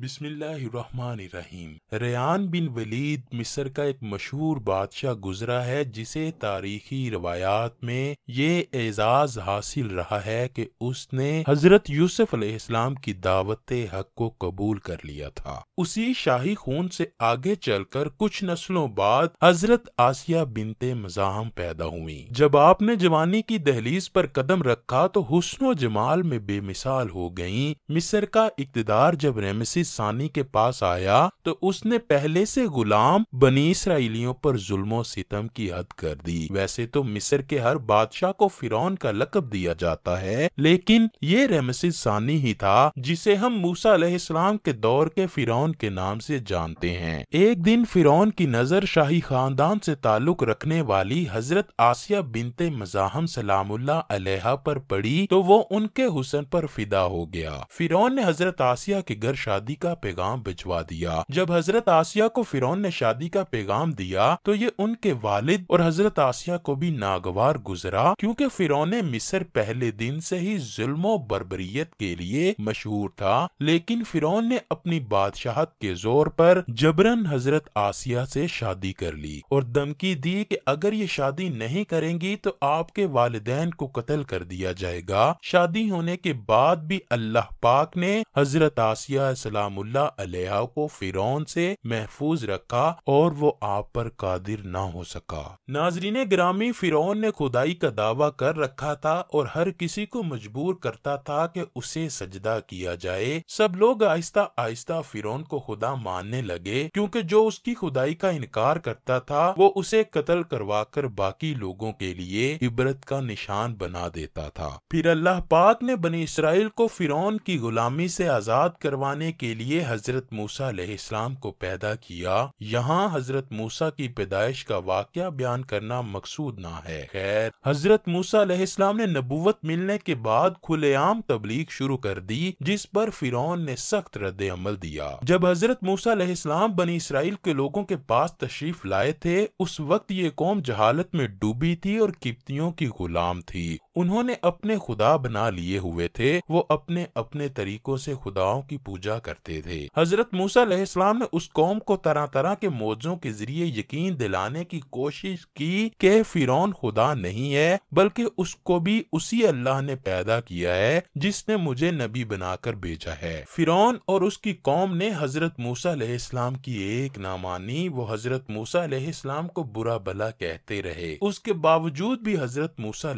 बिस्मिल्लाहिर्रहमानिर्रहीम रेयान बिन वलीद मिस्र का एक मशहूर बादशाह गुजरा है जिसे तारीखी रवायात में ये एजाज हासिल रहा है कि उसने हजरत यूसुफ अलैहिस्सलाम की दावत हक को कबूल कर लिया था उसी शाही खून से आगे चलकर कुछ नस्लों बाद हजरत आसिया बिनते मजाम पैदा हुई जब आपने जवानी की दहलीज पर कदम रखा तो हुस्न जमाल में बेमिसाल हो गयी मिस्र का इकतदार जब रेमसिस सानी के पास आया तो उसने पहले से गुलाम बनी इसराइलियों पर जुल्मो सितम की हद कर दी वैसे तो मिस्र के हर बादशाह को फिरौन का लकब दिया जाता है लेकिन ये रेमसिस सानी ही था जिसे हम मूसा अलैहिस्सलाम के दौर के फिरौन के नाम से जानते हैं एक दिन फिरौन की नजर शाही खानदान से ताल्लुक रखने वाली हजरत आसिया बिनते मजाहम सलामुल्ला अलैहा पर पड़ी तो वो उनके हुसन पर फिदा हो गया फिरौन ने हजरत आसिया के घर शादी का पैगाम भिजवा दिया जब हजरत आसिया को फिरौन ने शादी का पैगाम दिया तो ये उनके वालिद और हजरत आसिया को भी नागवार गुजरा क्योंकि फिरौन मिस्र पहले दिन से ही जुल्मो बरबरीत के लिए मशहूर था लेकिन फिरौन ने अपनी बादशाहत के जोर पर जबरन हजरत आसिया से शादी कर ली और धमकी दी कि अगर ये शादी नहीं करेंगी तो आपके वाले को कत्ल कर दिया जाएगा शादी होने के बाद भी अल्लाह पाक ने हजरत आसिया सलामुल्ला को फिरौन से महफूज रखा और वो आप पर कादिर ना हो सका नाजरीन ग्रामी फिरौन ने खुदाई का दावा कर रखा था और हर किसी को मजबूर करता था कि उसे सजदा किया जाए सब लोग आहिस्ता आहिस्ता फिरौन को खुदा मानने लगे क्योंकि जो उसकी खुदाई का इनकार करता था वो उसे कत्ल करवा कर बाकी लोगों के लिए इबरत का निशान बना देता था फिर अल्लाह पाक ने बनी इसराइल को फिरौन की गुलामी से आजाद करवाने के लिए हजरत मूसा इस्लाम को पैदा किया यहाँ हजरत मूसा की पैदाइश का वाक़ बयान करना मकसूद ना है खैर हजरत मूसा इस्लाम ने नबूवत मिलने के बाद खुलेआम तबलीग शुरू कर दी जिस पर फिर ने सख्त रद्द अमल दिया जब हजरत मूसा इस्लाम बनी इसराइल के लोगों के पास तशरीफ लाए थे उस वक्त ये कौम जहालत में डूबी थी और किप्तियों की गुलाम थी उन्होंने अपने खुदा बना लिए हुए थे वो अपने अपने तरीकों से खुदाओं की पूजा करते चाहते थे हजरत मूसा ने उस कौम को तरह तरह के मौजों के जरिए यकीन दिलाने की कोशिश की के फिर खुदा नहीं है बल्कि उसको भी उसी अल्लाह ने पैदा किया है जिसने मुझे नबी बनाकर भेजा है फिर और उसकी कौम ने हजरत मूसा की एक ना मानी वो हजरत मूसा इस्लाम को बुरा भला कहते रहे उसके बावजूद भी हजरत मूसा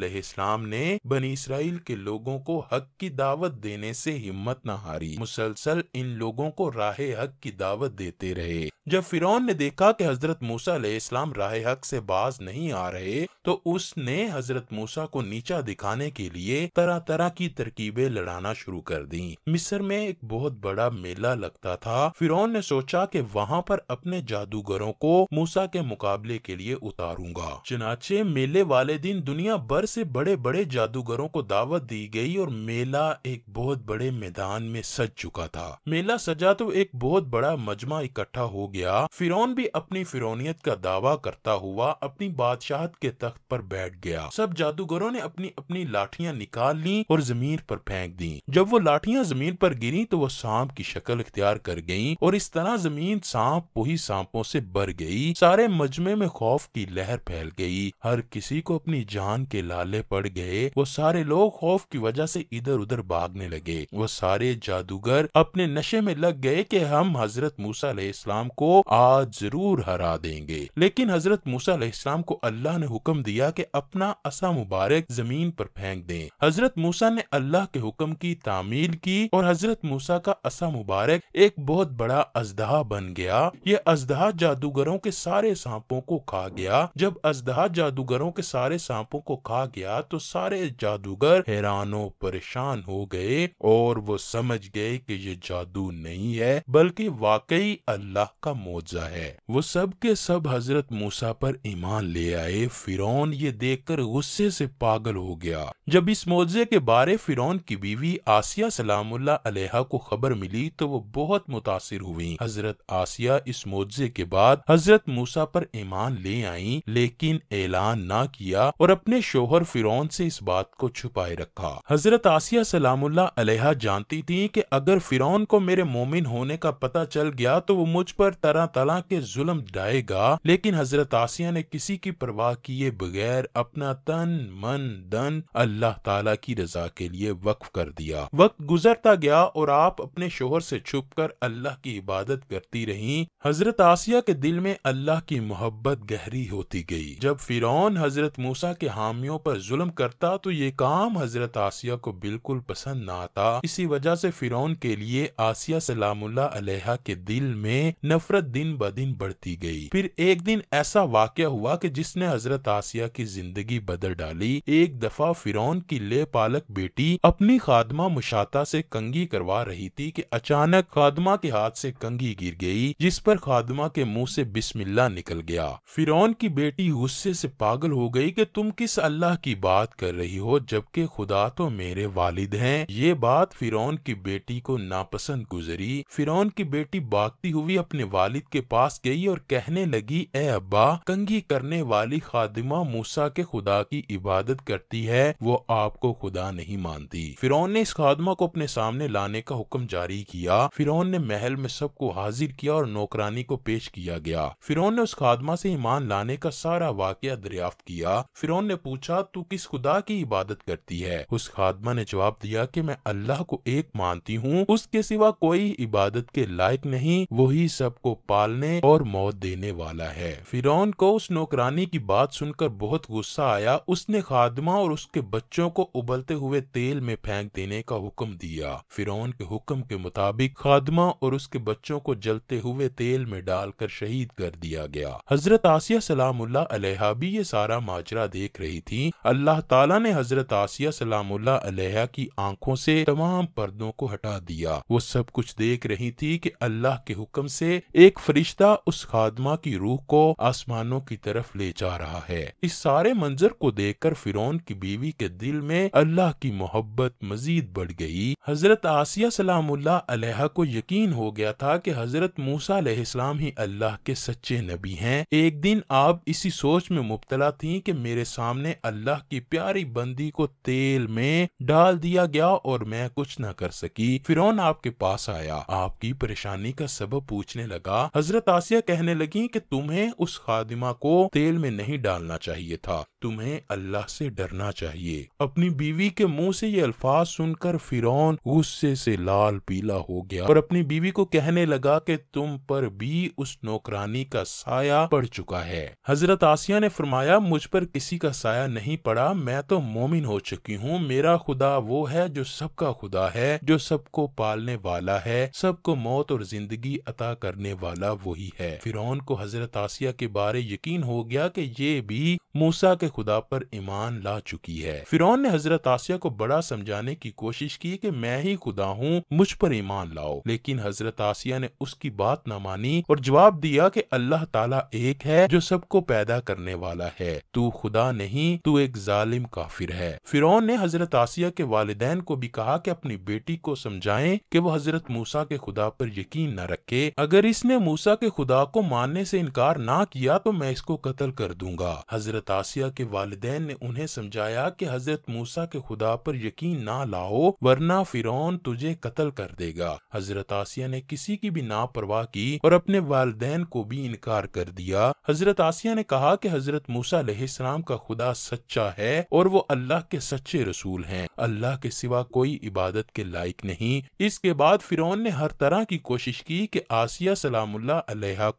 ने बनी इसराइल के लोगों को हक की दावत देने से हिम्मत न हारी मुसलसल इन लोगों को राह हक की दावत देते रहे जब फिर ने देखा कि हजरत मूसा इस्लाम राह हक से बाज नहीं आ रहे तो उसने हजरत मूसा को नीचा दिखाने के लिए तरह तरह की तरकीबें लड़ाना शुरू कर दी मिस्र में एक बहुत बड़ा मेला लगता था फिरौन ने सोचा कि वहाँ पर अपने जादूगरों को मूसा के मुकाबले के लिए उतारूंगा चनाचे मेले वाले दिन दुनिया भर से बड़े बड़े जादूगरों को दावत दी गई और मेला एक बहुत बड़े मैदान में सज चुका था मेले मेला सजा तो एक बहुत बड़ा मजमा इकट्ठा हो गया फिरौन भी अपनी फिरौनियत का दावा करता हुआ अपनी बादशाहत के तख्त पर बैठ गया सब जादूगरों ने अपनी अपनी लाठियां निकाल ली और जमीन पर फेंक दी जब वो लाठियां जमीन पर गिरी तो वो सांप की शक्ल इख्तियार कर गयी और इस तरह जमीन सांप वही सांपों से भर गई सारे मजमे में खौफ की लहर फैल गई हर किसी को अपनी जान के लाले पड़ गए वो सारे लोग खौफ की वजह से इधर उधर भागने लगे वो सारे जादूगर अपने नशे नक्शे में लग गए कि हम हजरत मूसा इस्लाम को आज जरूर हरा देंगे लेकिन हजरत मूसा इस्लाम को अल्लाह ने हुक्म दिया कि अपना असा मुबारक जमीन पर फेंक दें हजरत मूसा ने अल्लाह के हुक्म की तामील की और हजरत मूसा का असा मुबारक एक बहुत बड़ा अजदहा बन गया ये अजदहा जादूगरों के सारे सांपों को खा गया जब अजदहा जादूगरों के सारे सांपों को खा गया तो सारे जादूगर हैरानों परेशान हो गए और वो समझ गए कि ये जादू जादू नहीं है बल्कि वाकई अल्लाह का मोजा है वो सब के सब हजरत मूसा पर ईमान ले आए फिर ये देखकर गुस्से से पागल हो गया जब इस मोजे के बारे फिर की बीवी आसिया सलामुल्ला अलैहा को खबर मिली तो वो बहुत मुतासर हुई हजरत आसिया इस मोजे के बाद हजरत मूसा पर ईमान ले आई लेकिन ऐलान ना किया और अपने शोहर फिर से इस बात को छुपाए रखा हजरत आसिया सलामुल्ला अलैहा जानती थी की अगर फिर को मेरे मोमिन होने का पता चल गया तो वो मुझ पर तरह तरह के जुलम डाएगा लेकिन हजरत आसिया ने किसी की परवाह किए बगैर अपना तन मन धन अल्लाह ताला की रजा के लिए वक्फ कर दिया वक्त गुजरता गया और आप अपने शोहर से छुप कर अल्लाह की इबादत करती रही हजरत आसिया के दिल में अल्लाह की मोहब्बत गहरी होती गई जब फिर हजरत मूसा के हामियों पर जुल्म करता तो ये काम हजरत आसिया को बिल्कुल पसंद न आता इसी वजह से फिरौन के लिए आसिया आसिया सलामुल्ला के दिल में नफरत दिन ब दिन बढ़ती गई फिर एक दिन ऐसा वाक्य हुआ कि जिसने हजरत आसिया की जिंदगी बदल डाली एक दफा फिरौन की ले पालक बेटी अपनी खादमा मुशाता से कंगी करवा रही थी कि अचानक खादमा के हाथ से कंगी गिर गई जिस पर खादमा के मुंह से बिस्मिल्ला निकल गया फिरौन की बेटी गुस्से से पागल हो गई कि तुम किस अल्लाह की बात कर रही हो जबकि खुदा तो मेरे वालिद हैं ये बात फिरौन की बेटी को नापसंद गुजरी फिरौन की बेटी भागती हुई अपने वालिद के पास गई और कहने लगी ए अब्बा कंगी करने वाली खादिमा मूसा के खुदा की इबादत करती है वो आपको खुदा नहीं मानती फिरौन ने इस खादमा को अपने सामने लाने का हुक्म जारी किया फिरौन ने महल में सबको हाजिर किया और नौकरानी को पेश किया गया फिरौन ने उस खादमा से ईमान लाने का सारा वाक्य दरियाफ्त किया फिरौन ने पूछा तू किस खुदा की इबादत करती है उस खादमा ने जवाब दिया कि मैं अल्लाह को एक मानती हूँ उसके सिवा कोई इबादत के लायक नहीं वही सबको पालने और मौत देने वाला है फिर को उस नौकरानी की बात सुनकर बहुत गुस्सा आया उसने खादमा और उसके बच्चों को उबलते हुए तेल में फेंक देने का हुक्म दिया फिर के हुक्म के मुताबिक खादमा और उसके बच्चों को जलते हुए तेल में डालकर शहीद कर दिया गया हजरत आसिया सलाम अलहा भी ये सारा माजरा देख रही थी अल्लाह ताला ने हजरत आसिया सलाम अलहा की आंखों से तमाम पर्दों को हटा दिया वो सब सब कुछ देख रही थी कि अल्लाह के हुक्म से एक फरिश्ता उस खादमा की रूह को आसमानों की तरफ ले जा रहा है इस सारे मंजर को देखकर फिरौन की बीवी के दिल में अल्लाह की मोहब्बत मजीद बढ़ गई हजरत आसिया सलाम अलह को यकीन हो गया था कि हजरत मूसा अलहलाम ही अल्लाह के सच्चे नबी हैं एक दिन आप इसी सोच में मुबतला थी कि मेरे सामने अल्लाह की प्यारी बंदी को तेल में डाल दिया गया और मैं कुछ न कर सकी फिरौन आपके पास पास आया आपकी परेशानी का सबब पूछने लगा हजरत आसिया कहने लगी कि तुम्हें उस खादिमा को तेल में नहीं डालना चाहिए था तुम्हें अल्लाह से डरना चाहिए अपनी बीवी के मुंह से ये अल्फाज सुनकर फिर गुस्से से लाल पीला हो गया और अपनी बीवी को कहने लगा कि तुम पर भी उस नौकरानी का साया पड़ चुका है हजरत आसिया ने फरमाया मुझ पर किसी का साया नहीं पड़ा मैं तो मोमिन हो चुकी हूँ मेरा खुदा वो है जो सबका खुदा है जो सबको पालने वाला वाला है सबको मौत और जिंदगी अता करने वाला वही है फिर को हजरत आसिया के बारे यकीन हो गया कि ये भी मूसा के खुदा पर ईमान ला चुकी है फिर ने हजरत आसिया को बड़ा समझाने की कोशिश की कि मैं ही खुदा हूँ मुझ पर ईमान लाओ लेकिन हजरत आसिया ने उसकी बात न मानी और जवाब दिया कि अल्लाह ताला एक है जो सबको पैदा करने वाला है तू खुदा नहीं तू एक जालिम काफिर है फिर ने हजरत आसिया के वालदेन को भी कहा कि अपनी बेटी को समझाएं कि वो हजरत हजरत मूसा के खुदा पर यकीन न रखे अगर इसने मूसा के खुदा को मानने से इनकार ना किया तो मैं इसको कत्ल कर दूंगा हजरत आसिया के वाले ने उन्हें समझाया कि हजरत मूसा के खुदा पर यकीन ना लाओ वरना फिर तुझे कत्ल कर देगा हजरत आसिया ने किसी की भी नापरवाह की और अपने वाले को भी इनकार कर दिया हजरत आसिया ने कहा कि हजरत मूसा सलाम का खुदा सच्चा है और वो अल्लाह के सच्चे रसूल हैं अल्लाह के सिवा कोई इबादत के लायक नहीं इसके बाद फिरौन ने हर तरह की कोशिश की कि आसिया सलामुल्ला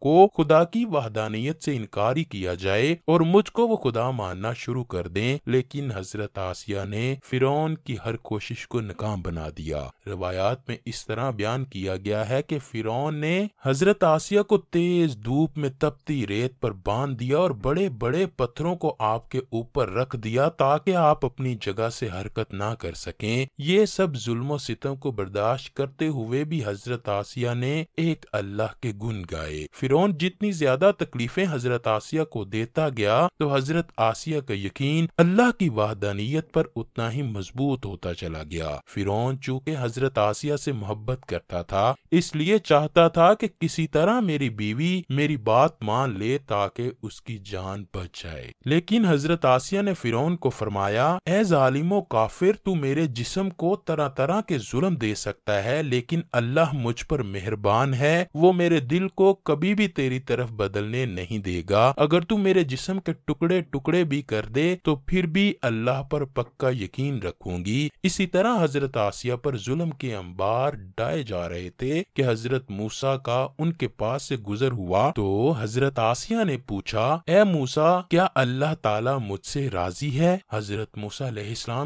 को खुदा की वहदानियत से इनकार ही किया जाए और मुझको वो खुदा मानना शुरू कर दें लेकिन हजरत आसिया ने फिरौन की हर कोशिश को नाकाम बना दिया रवायात में इस तरह बयान किया गया है कि फिरौन ने हजरत आसिया को तेज धूप में तपती रेत पर बांध दिया और बड़े बड़े पत्थरों को आपके ऊपर रख दिया ताकि आप अपनी जगह से हरकत ना कर सकें ये सब जुल्मों सितम को बर्दाश्त करते हुए भी हजरत आसिया ने एक अल्लाह के गुन गाए फिर जितनी ज्यादा तकलीफें हजरत आसिया को देता गया तो हजरत आसिया का यकीन अल्लाह की वाहदानियत पर उतना ही मजबूत होता चला गया फिर चूंकि हजरत आसिया से मोहब्बत करता था इसलिए चाहता था कि किसी तरह मेरी बीवी मेरी बात मान ले ताकि उसकी जान बच जाए लेकिन हजरत आसिया ने फिर को फरमाया ऐ जालिमो काफिर तू मेरे जिसम को तरह तरह के जुल्म दे सकता है लेकिन लेकिन अल्लाह मुझ पर मेहरबान है वो मेरे दिल को कभी भी तेरी तरफ बदलने नहीं देगा अगर तू मेरे जिस्म के टुकड़े टुकड़े भी कर दे तो फिर भी अल्लाह पर पक्का यकीन रखूंगी इसी तरह हजरत आसिया पर जुल्म के अंबार डाए जा रहे थे कि हजरत मूसा का उनके पास से गुजर हुआ तो हजरत आसिया ने पूछा ए मूसा क्या अल्लाह ताला मुझसे राजी है हजरत मूसा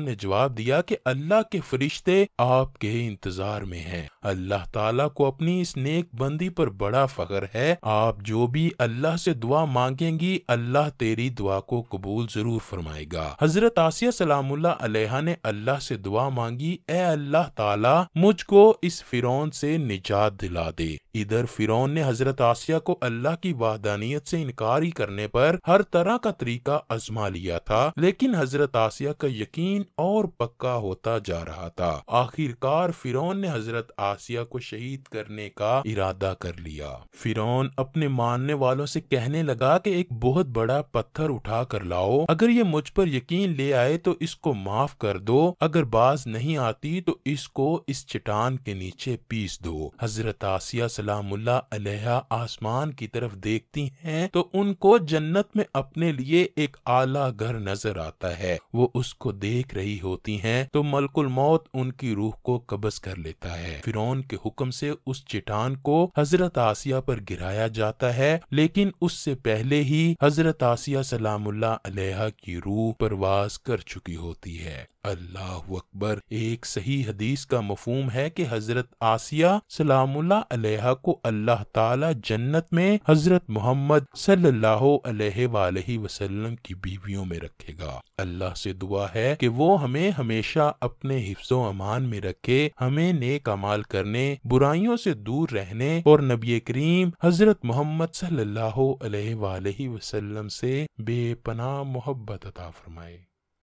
ने जवाब दिया कि अल्लाह के फरिश्ते आपके इंतजार में हैं अल्लाह ताला को अपनी इस नेक बंदी पर बड़ा फखर है आप जो भी अल्लाह से दुआ मांगेंगी अल्लाह तेरी दुआ को कबूल जरूर फरमाएगा हजरत आसिया सलामुल्ला ने अल्लाह से दुआ मांगी ए अल्लाह ताला मुझको इस फिरौन से निजात दिला दे इधर फिरौन ने हजरत आसिया को अल्लाह की वाहदानियत से इनकार ही करने पर हर तरह का तरीका आजमा लिया था लेकिन हजरत आसिया का यकीन और पक्का होता जा रहा था आखिरकार फिरौन ने हजरत आसिया को शहीद करने का इरादा कर लिया फिरौन अपने मानने वालों से कहने लगा कि एक बहुत बड़ा पत्थर उठा कर लाओ अगर ये मुझ पर यकीन ले आए तो इसको माफ कर दो अगर बाज नहीं आती तो इसको इस चट्टान के नीचे पीस दो हजरत आसिया सलामुल्ला अलैहा आसमान की तरफ देखती हैं तो उनको जन्नत में अपने लिए एक आला घर नजर आता है वो उसको देख रही होती हैं तो मलकुल मौत उनकी रूह को कब्ज कर लेता है फिर के हुक्म से उस चिटान को हजरत आसिया पर गिराया जाता है लेकिन उससे पहले ही हजरत आसिया सलामुल्ला अलैहा की रूह परवास कर चुकी होती है अल्लाह अकबर एक सही हदीस का मफहम है कि हजरत आसिया सलामुल्ला अलैहा को अल्लाह ताला जन्नत में हजरत मोहम्मद सल्लल्लाहु वसल्लम की बीवियों में रखेगा अल्लाह से दुआ है कि वो हमें हमेशा अपने हिफ्सो अमान में रखे हमें नेक अमाल करने बुराइयों से दूर रहने और नबी करीम हजरत मोहम्मद सल्लल्लाहु वसल्लम से बेपना मोहब्बत अता फरमाए